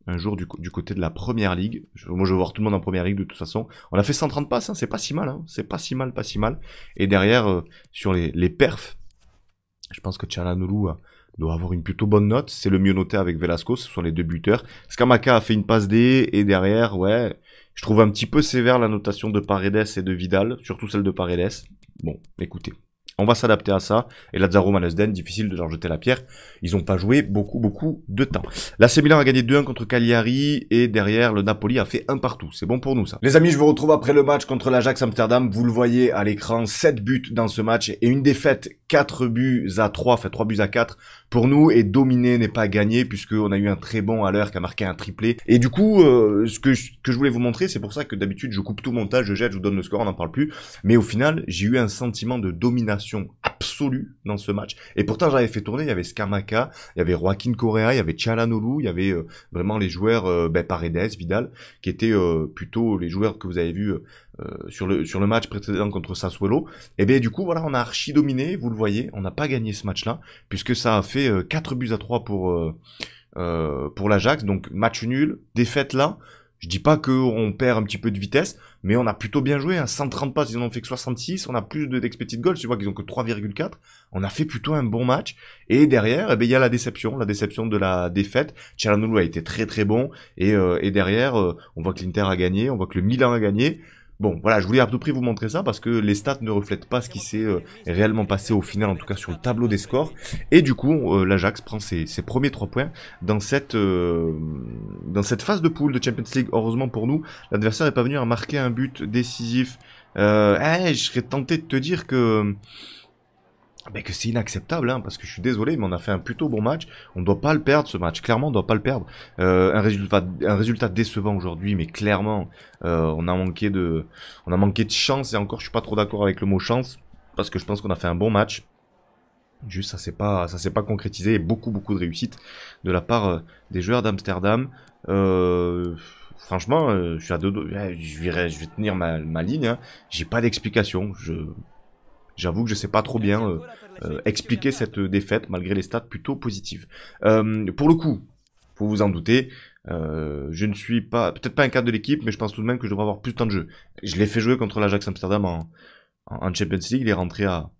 un jour du, côté de la première ligue. moi, je veux voir tout le monde en première ligue de toute façon. On a fait 130 passes, hein. c'est pas si mal, hein. c'est pas si mal, pas si mal. Et derrière, sur les, les perfs, je pense que Tchalanoulou a, doit avoir une plutôt bonne note. C'est le mieux noté avec Velasco, ce sont les deux buteurs. Skamaka a fait une passe D et derrière, ouais, je trouve un petit peu sévère la notation de Paredes et de Vidal, surtout celle de Paredes. Bon, écoutez, on va s'adapter à ça. Et Lazaro Malesden, difficile de leur jeter la pierre. Ils n'ont pas joué beaucoup, beaucoup de temps. La Milan a gagné 2-1 contre Cagliari. Et derrière, le Napoli a fait un partout. C'est bon pour nous, ça. Les amis, je vous retrouve après le match contre l'Ajax Amsterdam. Vous le voyez à l'écran, 7 buts dans ce match et une défaite 4 buts à 3, enfin 3 buts à 4 pour nous, et dominer n'est pas gagné, puisqu'on a eu un très bon à l'heure qui a marqué un triplé. Et du coup, euh, ce que je, que je voulais vous montrer, c'est pour ça que d'habitude je coupe tout montage, je jette, je vous donne le score, on n'en parle plus, mais au final, j'ai eu un sentiment de domination absolu dans ce match. Et pourtant, j'avais fait tourner, il y avait Skamaka, il y avait Joaquin Correa, il y avait Chalanolu, il y avait euh, vraiment les joueurs, euh, ben, Paredes, Vidal, qui étaient euh, plutôt les joueurs que vous avez vus sur, le, sur le match précédent contre Sassuolo. Et bien du coup, voilà, on a archi dominé, vous le voyez, on n'a pas gagné ce match-là, puisque ça a fait 4 buts à 3 pour, pour l'Ajax, donc match nul, défaite là. Je dis pas qu'on perd un petit peu de vitesse, mais on a plutôt bien joué. 130 hein. passes, ils en ont fait que 66. On a plus de goals. Tu vois qu'ils ont que 3,4. On a fait plutôt un bon match. Et derrière, eh ben, il y a la déception, la déception de la défaite. Cialanoglu a été très très bon. Et, euh, derrière, euh, on voit que l'Inter a gagné, on voit que le Milan a gagné. Bon, voilà, je voulais à tout prix vous montrer ça parce que les stats ne reflètent pas ce qui s'est euh, réellement passé au final, en tout cas sur le tableau des scores. Et du coup, euh, l'Ajax prend ses, premiers 3 points dans cette, euh, dans cette phase de poule de Champions League. Heureusement pour nous, l'adversaire n'est pas venu à marquer un but décisif. Eh, je serais tenté de te dire que... Mais que c'est inacceptable, hein, parce que je suis désolé, mais on a fait un plutôt bon match. On ne doit pas le perdre ce match. Clairement, on ne doit pas le perdre. Euh, un, résultat, un résultat décevant aujourd'hui, mais clairement, euh, on a manqué de, on a manqué de chance. Et encore, je suis pas trop d'accord avec le mot chance, parce que je pense qu'on a fait un bon match. Juste, ça s'est pas, ça s'est pas concrétisé. Et beaucoup, beaucoup de réussite de la part euh, des joueurs d'Amsterdam. franchement, je suis à deux, je vais, je vais tenir ma, ligne. Hein. J'ai pas d'explication. Je J'avoue que je sais pas trop bien euh, euh, expliquer cette euh, défaite malgré les stats plutôt positives. pour le coup, vous vous en doutez, je ne suis pas, peut-être pas un cadre de l'équipe, mais je pense tout de même que je devrais avoir plus de temps de jeu. Je l'ai fait jouer contre l'Ajax Amsterdam en, en, Champions League, il est rentré à,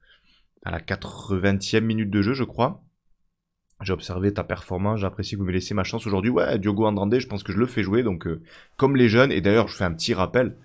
la 80e minute de jeu, je crois. J'ai observé ta performance, j'apprécie que vous m'ayez laissé ma chance aujourd'hui. Ouais, Diogo Andrandé, je pense que je le fais jouer, donc comme les jeunes, et d'ailleurs je fais un petit rappel,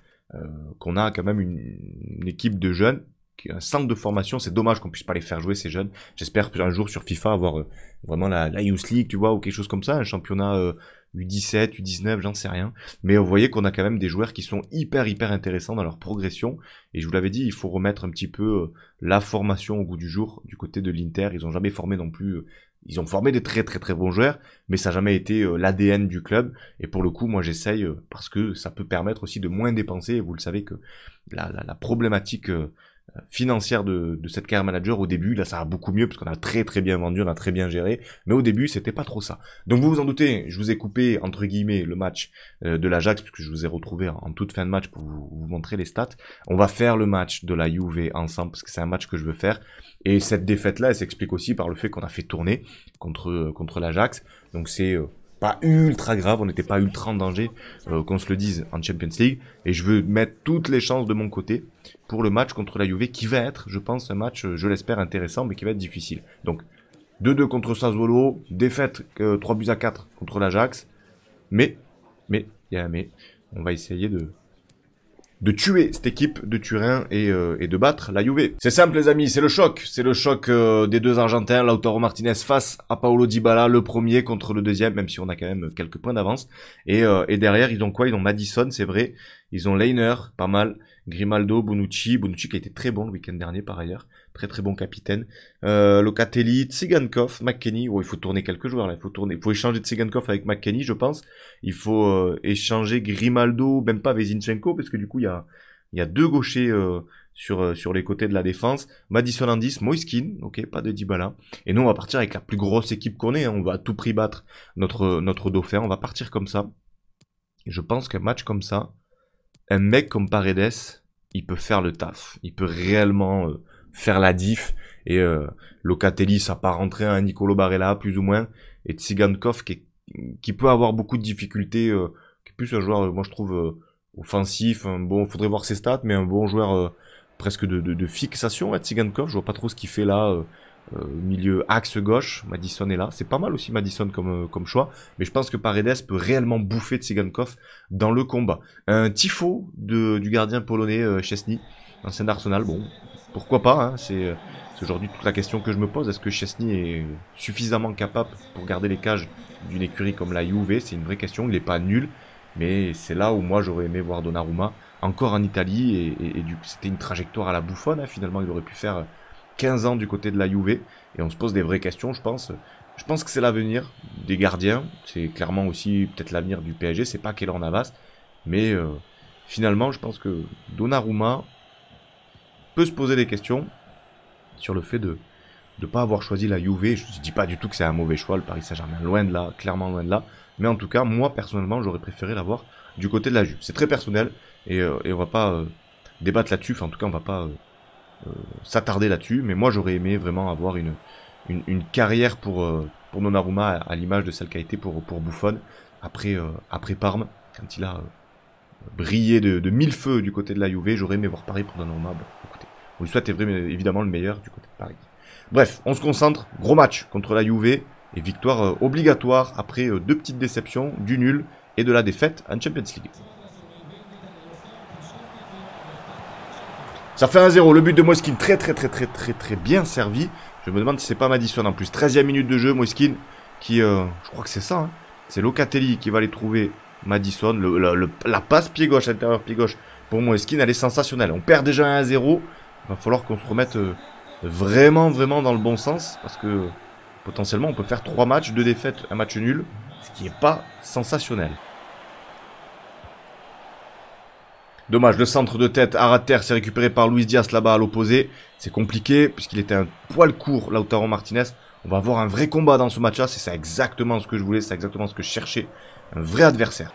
qu'on a quand même une, une, équipe de jeunes un centre de formation. C'est dommage qu'on puisse pas les faire jouer ces jeunes. J'espère un jour sur FIFA avoir euh, vraiment la, la Youth League, tu vois, ou quelque chose comme ça, un championnat U17, euh, U19, j'en sais rien. Mais vous voyez qu'on a quand même des joueurs qui sont hyper hyper intéressants dans leur progression. Et je vous l'avais dit, il faut remettre un petit peu euh, la formation au goût du jour du côté de l'Inter. Ils ont jamais formé non plus. Ils ont formé des très très très bons joueurs, mais ça n'a jamais été l'ADN du club. Et pour le coup, moi j'essaye parce que ça peut permettre aussi de moins dépenser. Et vous le savez que la problématique financière de, cette carrière manager au début. Là, ça a beaucoup mieux parce qu'on a très très bien vendu, on a très bien géré. Mais au début, c'était pas trop ça. Donc vous vous en doutez, je vous ai coupé entre guillemets le match euh, de l'Ajax puisque je vous ai retrouvé en toute fin de match pour vous, montrer les stats. On va faire le match de la uv ensemble parce que c'est un match que je veux faire. Et cette défaite là, elle s'explique aussi par le fait qu'on a fait tourner contre euh, contre l'Ajax. Donc c'est euh, pas ultra grave, on n'était pas ultra en danger, qu'on se le dise en Champions League. Et je veux mettre toutes les chances de mon côté pour le match contre la Juve qui va être, je pense, un match, je l'espère, intéressant, mais qui va être difficile. Donc, 2-2 contre Sassuolo, défaite 3 euh, buts à 4 contre l'Ajax. Mais, mais, mais, on va essayer de, de tuer cette équipe de Turin euh, et, de battre la Juve. C'est simple les amis, c'est le choc, c'est le choc euh, des deux Argentins, Lautaro Martinez face à Paolo Dybala, le premier contre le deuxième, même si on a quand même quelques points d'avance. Et, euh, et derrière, ils ont quoi Ils ont Madison, c'est vrai, ils ont Leiner, pas mal, Grimaldo, Bonucci, Bonucci qui a été très bon le week-end dernier par ailleurs très très bon capitaine. Euh, Locatelli, Tsigankov, McKenny. il faut tourner quelques joueurs là. Il faut tourner, il faut échanger Tsigankov avec McKenny, je pense. Il faut euh, échanger Grimaldo, même pas Vezinchenko, parce que du coup il y a, il deux gauchers euh, sur euh, sur les côtés de la défense. Madison Indis Moiskin, ok, pas de Dybala. Et nous on va partir avec la plus grosse équipe qu'on ait. Hein. On va à tout prix battre notre notre dauphin. On va partir comme ça. je pense qu'un match comme ça, un mec comme Paredes, il peut faire le taf. Il peut réellement faire la diff. Et euh, Locatelli, ça part rentrer à Nicolo Barella, plus ou moins. Et Tsigankov, qui, qui peut avoir beaucoup de difficultés, euh, qui est plus un joueur, moi je trouve, euh, offensif. Un bon, faudrait voir ses stats, mais un bon joueur presque de, fixation. À Tsigankov, je vois pas trop ce qu'il fait là. milieu axe gauche, Madison est là. C'est pas mal aussi Madison comme, comme choix, mais je pense que Paredes peut réellement bouffer Tsigankov dans le combat. Un tifo du gardien polonais Chesny, ancien d'Arsenal, bon, pourquoi pas hein, euh, C'est aujourd'hui toute la question que je me pose. Est-ce que Chesney est suffisamment capable pour garder les cages d'une écurie comme la Juve C'est une vraie question. Il n'est pas nul, mais c'est là où moi j'aurais aimé voir Donnarumma encore en Italie. Et, du c'était une trajectoire à la bouffonne. Hein. Finalement, il aurait pu faire 15 euh, ans du côté de la Juve. Et on se pose des vraies questions, je pense. Je pense que c'est l'avenir des gardiens. C'est clairement aussi peut-être l'avenir du PSG. C'est pas en Navas. Mais euh, finalement, je pense que Donnarumma, se poser des questions sur le fait de ne pas avoir choisi la Juve. Je ne dis pas du tout que c'est un mauvais choix, le Paris Saint-Germain, loin de là, clairement loin de là. Mais en tout cas, moi personnellement, j'aurais préféré l'avoir du côté de la Juve. C'est très personnel et, euh, on va pas euh, débattre là-dessus. Enfin, en tout cas, on va pas euh, s'attarder là-dessus. Mais moi, j'aurais aimé vraiment avoir une, une, carrière pour, pour Donnarumma à, l'image de celle qui a été pour, pour Buffon après, après Parme, quand il a brillé de, mille feux du côté de la Juve. J'aurais aimé voir Paris pour Donnarumma. Bon, on lui souhaite évidemment le meilleur du côté de Paris. Bref, on se concentre. Gros match contre la Juve. Et victoire euh, obligatoire après euh, deux petites déceptions, du nul et de la défaite en Champions League. Ça fait 1-0. Le but de Moskin, très très très très très très bien servi. Je me demande si c'est pas Madison en plus. 13e minute de jeu, Moskin qui, euh, je crois que c'est ça. Hein. C'est Locatelli qui va aller trouver Madison. la passe pied gauche, intérieur pied gauche pour Moskin, elle est sensationnelle. On perd déjà 1-0 va falloir qu'on se remette euh, vraiment, vraiment dans le bon sens. Parce que potentiellement, on peut faire trois matchs, deux défaites, un match nul. Ce qui n'est pas sensationnel. Dommage, le centre de tête à terre, s'est récupéré par Luis Diaz là-bas à l'opposé. C'est compliqué puisqu'il était un poil court, Lautaro Martinez. On va avoir un vrai combat dans ce match-là. C'est ça exactement ce que je voulais, c'est exactement ce que je cherchais. Un vrai adversaire.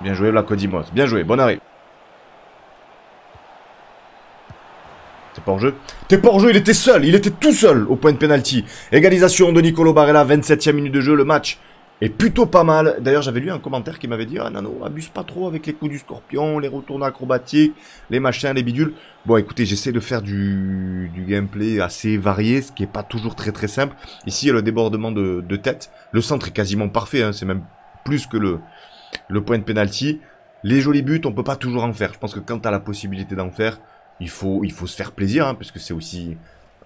Bien joué la Codimos. Bien joué, bon arrêt. T'es pas en jeu T'es pas en jeu, il était seul, il était tout seul au point de penalty. Égalisation de Nicolo Barella, 27ème minute de jeu, le match est plutôt pas mal. D'ailleurs, j'avais lu un commentaire qui m'avait dit Ah, Nano, abuse pas trop avec les coups du scorpion, les retournes acrobatiques, les machins, les bidules. Bon, écoutez, j'essaie de faire du, gameplay assez varié, ce qui est pas toujours très très simple. Ici, il y a le débordement de, tête. Le centre est quasiment parfait, hein, c'est même plus que le, le point de penalty. Les jolis buts, on peut pas toujours en faire. Je pense que quand tu as la possibilité d'en faire, il faut, il faut se faire plaisir, hein, puisque c'est aussi.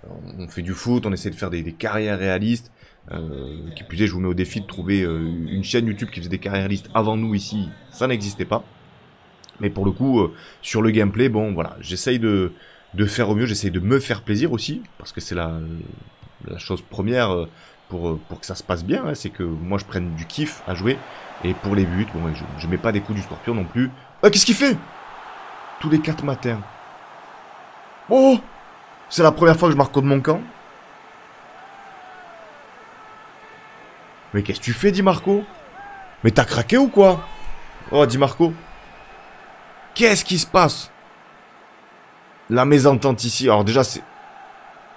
Euh, on fait du foot, on essaie de faire des, carrières réalistes. Euh, qui plus est, je vous mets au défi de trouver euh, une chaîne YouTube qui faisait des carrières réalistes avant nous ici. Ça n'existait pas. Mais pour le coup, sur le gameplay, bon, voilà, j'essaye de, de faire au mieux, j'essaye de me faire plaisir aussi, parce que c'est la, la chose première pour, pour que ça se passe bien, hein. c'est que moi je prenne du kiff à jouer, et pour les buts, bon, je ne mets pas des coups du scorpion non plus. Ah, qu'est-ce qu'il fait Tous les quatre matins. Oh C'est la première fois que je marque de mon camp. Mais qu'est-ce que tu fais, dit Marco Mais t'as craqué ou quoi Oh, dit Marco. Qu'est-ce qui se passe La mésentente ici. Alors déjà, c'est...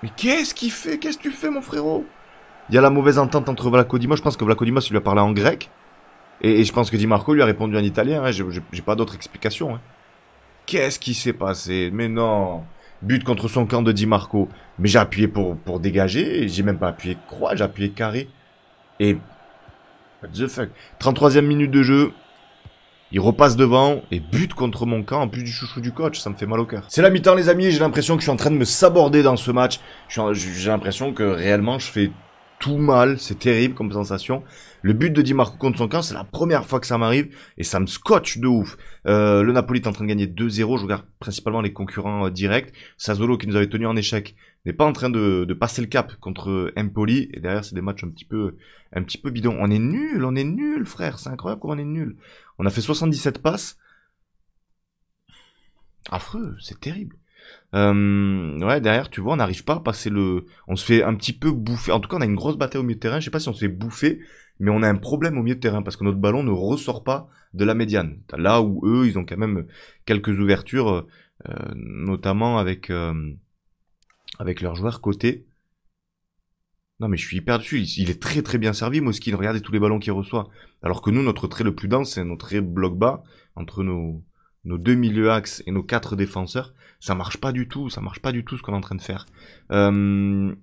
Mais qu'est-ce qu'il fait Qu'est-ce que tu fais, mon frérot Il y a la mauvaise entente entre Vlaco Je pense que Vlaco il lui a parlé en grec. Et, je pense que Di Marco lui a répondu en italien, hein, j'ai pas d'autre explication. Hein. Qu'est-ce qui s'est passé Mais non But contre son camp de Di Marco. Mais j'ai appuyé pour, pour dégager, j'ai même pas appuyé croix, j'ai appuyé carré. Et... What the fuck 33e minute de jeu, il repasse devant et bute contre mon camp en plus du chouchou du coach, ça me fait mal au cœur. C'est la mi-temps les amis, j'ai l'impression que je suis en train de me saborder dans ce match. J'ai l'impression que réellement je fais tout mal, c'est terrible comme sensation. Le but de Dimarco contre son camp, c'est la première fois que ça m'arrive et ça me scotche de ouf. Euh, le Napoli est en train de gagner 2-0, je regarde principalement les concurrents euh, directs. Sassuolo qui nous avait tenu en échec n'est pas en train de, de, passer le cap contre euh, Empoli et derrière c'est des matchs un petit peu un petit peu bidon. On est nul, on est nul frère, c'est incroyable comment on est nul. On a fait 77 passes. Affreux, c'est terrible. Euh, ouais, derrière, tu vois, on n'arrive pas à passer le. On se fait un petit peu bouffer. En tout cas, on a une grosse bataille au milieu de terrain. Je sais pas si on se fait bouffer, mais on a un problème au milieu de terrain parce que notre ballon ne ressort pas de la médiane. Là où eux, ils ont quand même quelques ouvertures, euh, notamment avec, euh, avec leurs joueurs côté. Non, mais je suis hyper dessus. Il, est très très bien servi, Moskine Regardez tous les ballons qu'il reçoit. Alors que nous, notre trait le plus dense, c'est notre trait bloc bas entre nos nos deux milieux axes et nos quatre défenseurs, ça marche pas du tout, ça marche pas du tout ce qu'on est en train de faire. Euh...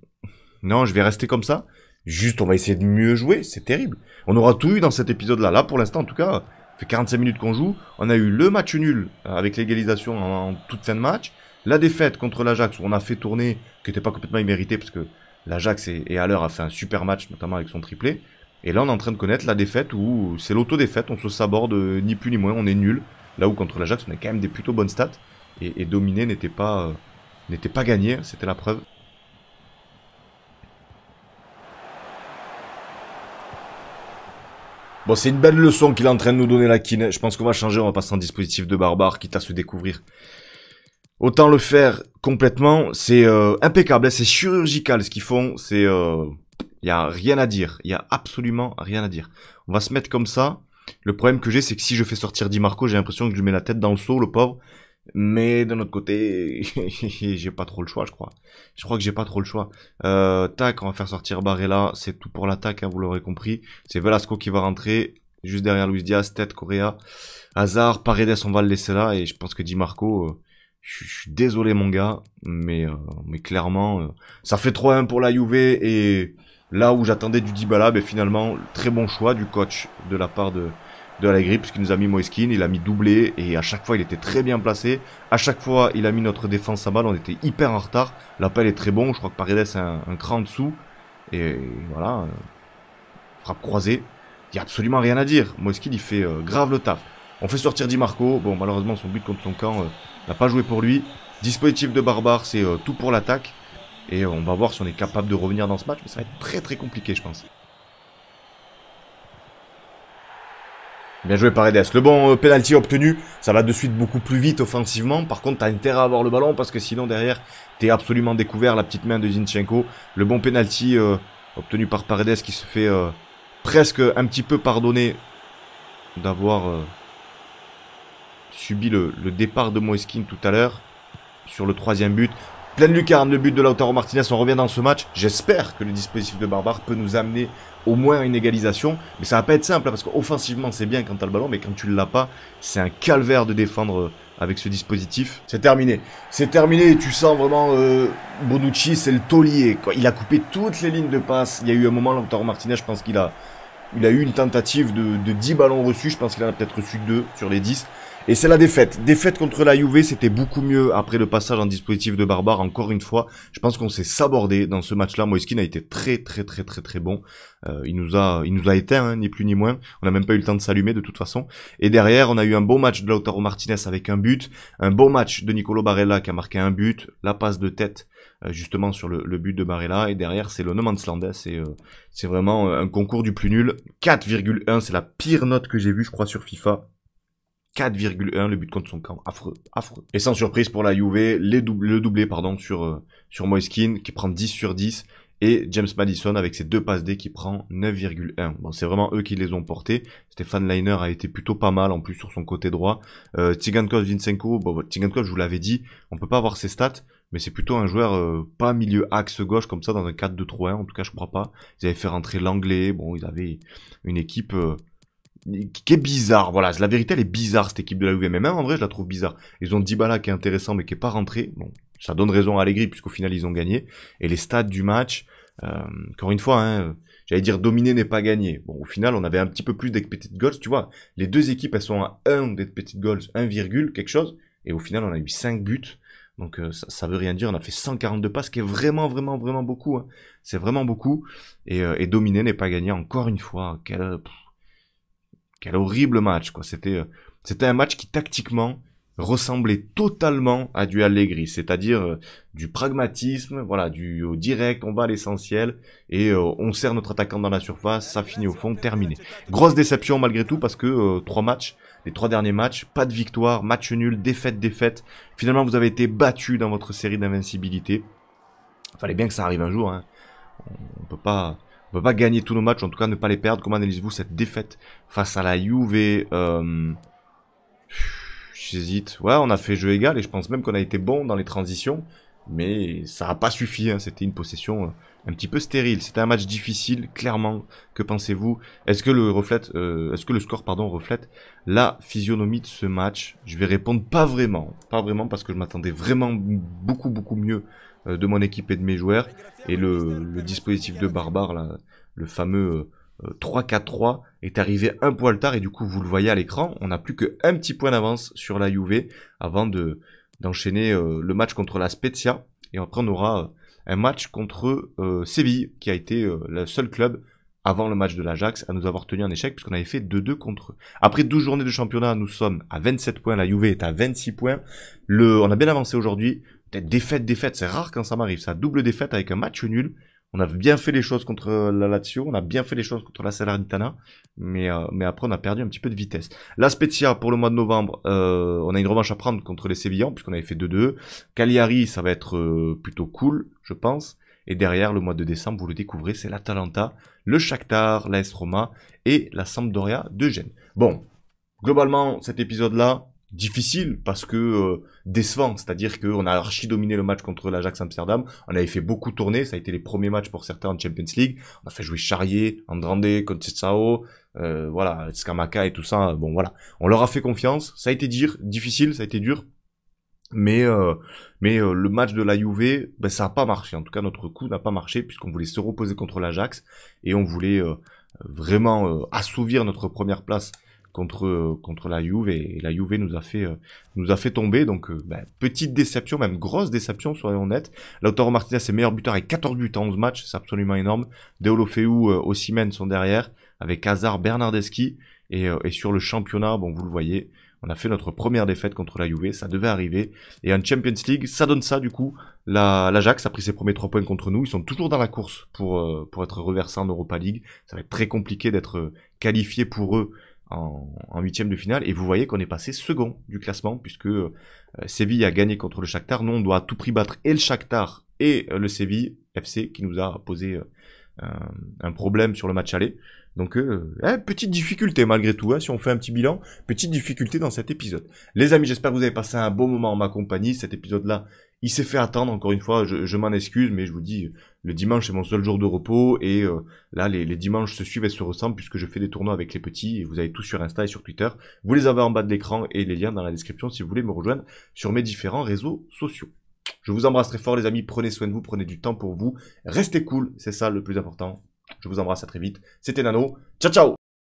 Non, je vais rester comme ça. Juste, on va essayer de mieux jouer, c'est terrible. On aura tout eu dans cet épisode-là. Là, pour l'instant, en tout cas, fait 45 minutes qu'on joue. On a eu le match nul euh, avec l'égalisation en, toute fin de match. La défaite contre l'Ajax, où on a fait tourner, qui n'était pas complètement immérité parce que l'Ajax est à l'heure a fait un super match, notamment avec son triplé. Et là, on est en train de connaître la défaite où c'est l'auto-défaite, on se saborde euh, ni plus ni moins, on est nul. Là où contre l'Ajax, on a quand même des plutôt bonnes stats. Et, et dominer n'était pas, euh, pas gagné, c'était la preuve. Bon, c'est une belle leçon qu'il est en train de nous donner la kiné. Je pense qu'on va changer, on va passer en dispositif de barbare, quitte à se découvrir. Autant le faire complètement, c'est euh, impeccable, hein. c'est chirurgical ce qu'ils font, c'est... Il euh, n'y a rien à dire, il n'y a absolument rien à dire. On va se mettre comme ça, le problème que j'ai, c'est que si je fais sortir Di Marco, j'ai l'impression que je lui mets la tête dans le seau, le pauvre. Mais de notre côté, j'ai pas trop le choix, je crois. Je crois que j'ai pas trop le choix. Euh, tac, on va faire sortir Barrella. C'est tout pour l'attaque, hein, vous l'aurez compris. C'est Velasco qui va rentrer. Juste derrière Luis Diaz, tête, Correa. Hazard, Paredes, on va le laisser là. Et je pense que Di Marco, euh, je suis désolé mon gars. Mais, euh, mais clairement, euh, ça fait 3-1 pour la Juve et... Là où j'attendais du Dybala, ben finalement, très bon choix du coach de la part de, de Allegri, puisqu'il nous a mis Moeskin, il a mis doublé, et à chaque fois il était très bien placé. À chaque fois, il a mis notre défense à balle, on était hyper en retard. L'appel est très bon, je crois que Paredes a un, cran en dessous. Et voilà, euh, frappe croisée, il n'y a absolument rien à dire. Moeskin, il fait euh, grave le taf. On fait sortir Di Marco, bon malheureusement son but contre son camp euh, n'a pas joué pour lui. Dispositif de barbare, c'est tout pour l'attaque. Et on va voir si on est capable de revenir dans ce match, mais ça va être très très compliqué, je pense. Bien joué Paredes. Le bon euh, penalty obtenu, ça va de suite beaucoup plus vite offensivement. Par contre, t'as intérêt à avoir le ballon parce que sinon derrière, t'es absolument découvert la petite main de Zinchenko. Le bon penalty euh, obtenu par Paredes qui se fait euh, presque un petit peu pardonner d'avoir subi le, le, départ de Moeskin tout à l'heure sur le troisième but. Pleine lucarne, le but de Lautaro Martinez, on revient dans ce match. J'espère que le dispositif de Barbare peut nous amener au moins une égalisation. Mais ça va pas être simple, hein, parce qu'offensivement, c'est bien quand t'as le ballon, mais quand tu l'as pas, c'est un calvaire de défendre euh, avec ce dispositif. C'est terminé. C'est terminé et tu sens vraiment euh, Bonucci, c'est le taulier. Quoi. Il a coupé toutes les lignes de passe. Il y a eu un moment, Lautaro Martinez, je pense qu'il a il a eu une tentative de, de 10 ballons reçus, je pense qu'il en a peut-être reçu 2 sur les 10. Et c'est la défaite. Défaite contre la Juve, c'était beaucoup mieux après le passage en dispositif de barbare. Encore une fois, je pense qu'on s'est sabordé dans ce match-là. Moiskin a été très très très très très bon. Euh, il nous a il nous a éteint, hein, ni plus ni moins. On n'a même pas eu le temps de s'allumer de toute façon. Et derrière, on a eu un beau match de Lautaro Martinez avec un but, un beau match de Nicolo Barella qui a marqué un but, la passe de tête euh, justement sur le, but de Barella. Et derrière, c'est le No Man's Land. Hein. Euh, c'est vraiment euh, un concours du plus nul. 4,1, c'est la pire note que j'ai vue, je crois, sur FIFA. 4,1 le but contre son camp. Affreux, affreux. Et sans surprise pour la Juve, les le doublé pardon, sur, sur Moiskin qui prend 10 sur 10 et James Madison avec ses deux passes D qui prend 9,1. Bon, c'est vraiment eux qui les ont portés. Stéphane Leiner a été plutôt pas mal en plus sur son côté droit. Euh, Tigankov Vincenko, je vous l'avais dit, on peut pas avoir ses stats, mais c'est plutôt un joueur euh, pas milieu axe gauche comme ça dans un 4-2-3-1 en tout cas je crois pas ils avaient fait rentrer l'anglais bon ils avaient une équipe euh, qui est bizarre voilà la vérité elle est bizarre cette équipe de la mais même en vrai je la trouve bizarre ils ont Dybala qui est intéressant mais qui est pas rentré bon ça donne raison à Allegri puisqu'au final ils ont gagné et les stats du match euh, encore une fois hein, j'allais dire dominer n'est pas gagné. Bon, au final, on avait un petit peu plus d'expected goals, tu vois. Les deux équipes, elles sont à 1 d'expected goals, 1, quelque chose. Et au final, on a eu 5 buts. Donc euh, ça, veut rien dire. On a fait 142 passes, ce qui est vraiment, vraiment, vraiment beaucoup. Hein. C'est vraiment beaucoup. Et, euh, Dominé n'est pas gagné encore une fois. Quel, euh, horrible match, quoi. C'était, c'était un match qui tactiquement ressemblait totalement à du Allegri, c'est-à-dire du pragmatisme, voilà, du direct, on va à l'essentiel et on sert notre attaquant dans la surface, ça finit au fond, terminé. Grosse déception malgré tout parce que trois matchs, les trois derniers matchs, pas de victoire, match nul, défaite, défaite. Finalement, vous avez été battu dans votre série d'invincibilité. Fallait bien que ça arrive un jour. Hein. On peut pas, on peut pas gagner tous nos matchs, en tout cas ne pas les perdre. Comment analysez-vous cette défaite face à la Juve euh... J'hésite. Ouais, on a fait jeu égal et je pense même qu'on a été bon dans les transitions mais ça n'a pas suffi. Hein. C'était une possession euh, un petit peu stérile. C'était un match difficile, clairement. Que pensez-vous Est-ce que le reflète, euh, est-ce que le score, pardon, reflète la physionomie de ce match Je vais répondre pas vraiment, pas vraiment parce que je m'attendais vraiment beaucoup beaucoup mieux euh, de mon équipe et de mes joueurs et le, dispositif de barbare là, le fameux 3-4-3 est arrivé un poil tard et du coup vous le voyez à l'écran, on n'a plus qu'un petit point d'avance sur la UV avant de d'enchaîner euh, le match contre la Spezia. Et après, on aura euh, un match contre euh, Séville, qui a été le seul club avant le match de l'Ajax à nous avoir tenu en échec puisqu'on avait fait 2-2 contre eux. Après 12 journées de championnat, nous sommes à 27 points, la Juve est à 26 points. Le, on a bien avancé aujourd'hui. Défaite, défaite, c'est rare quand ça m'arrive. Ça double défaite avec un match nul on a bien fait les choses contre euh, la Lazio, on a bien fait les choses contre la Salernitana, mais, euh, mais après on a perdu un petit peu de vitesse. La Spezia pour le mois de novembre, euh, on a une revanche à prendre contre les Sévillans, puisqu'on avait fait 2-2. Cagliari, ça va être plutôt cool, je pense. Et derrière, le mois de décembre, vous le découvrez, c'est l'Atalanta, le Shakhtar, l'AS Roma et la Sampdoria de Gênes. Bon, globalement, cet épisode-là, difficile parce que euh, décevant, c'est-à-dire qu'on a archi dominé le match contre l'Ajax Amsterdam, on avait fait beaucoup tourner, ça a été les premiers matchs pour certains en Champions League, on a fait jouer Charrier, Andrande, Contecao, euh, voilà, Skamaka et tout ça, bon voilà, on leur a fait confiance, ça a été dire difficile, ça a été dur, mais euh, mais le match de la Juve, ben, ça n'a pas marché, en tout cas notre coup n'a pas marché puisqu'on voulait se reposer contre l'Ajax et on voulait vraiment assouvir notre première place contre euh, contre la Juve et la Juve nous a fait euh, nous a fait tomber donc euh, ben, petite déception même grosse déception soyons honnêtes Lautaro Martinez est meilleur buteur avec 14 buts en 11 matchs c'est absolument énorme aussi Osimhen sont derrière avec Hazard Bernardeschi et, et sur le championnat bon vous le voyez on a fait notre première défaite contre la Juve, ça devait arriver. Et en Champions League, ça donne ça du coup. L'Ajax la a pris ses premiers 3 points contre nous. Ils sont toujours dans la course pour, pour être reversés en Europa League. Ça va être très compliqué d'être qualifié pour eux en, huitième de finale. Et vous voyez qu'on est passé second du classement, puisque euh, Séville a gagné contre le Shakhtar. Nous, on doit à tout prix battre et le Shakhtar et euh, le Séville FC, qui nous a posé euh, un, problème sur le match aller. Donc, eh, petite difficulté malgré tout, hein, si on fait un petit bilan, petite difficulté dans cet épisode. Les amis, j'espère que vous avez passé un bon moment en ma compagnie. Cet épisode-là il s'est fait attendre, encore une fois, je, m'en excuse, mais je vous dis, le dimanche c'est mon seul jour de repos, et euh, là les, les, dimanches se suivent et se ressemblent, puisque je fais des tournois avec les petits, et vous avez tout sur Insta et sur Twitter. Vous les avez en bas de l'écran, et les liens dans la description si vous voulez me rejoindre sur mes différents réseaux sociaux. Je vous embrasse très fort les amis, prenez soin de vous, prenez du temps pour vous, restez cool, c'est ça le plus important. Je vous embrasse à très vite, c'était Nano, ciao ciao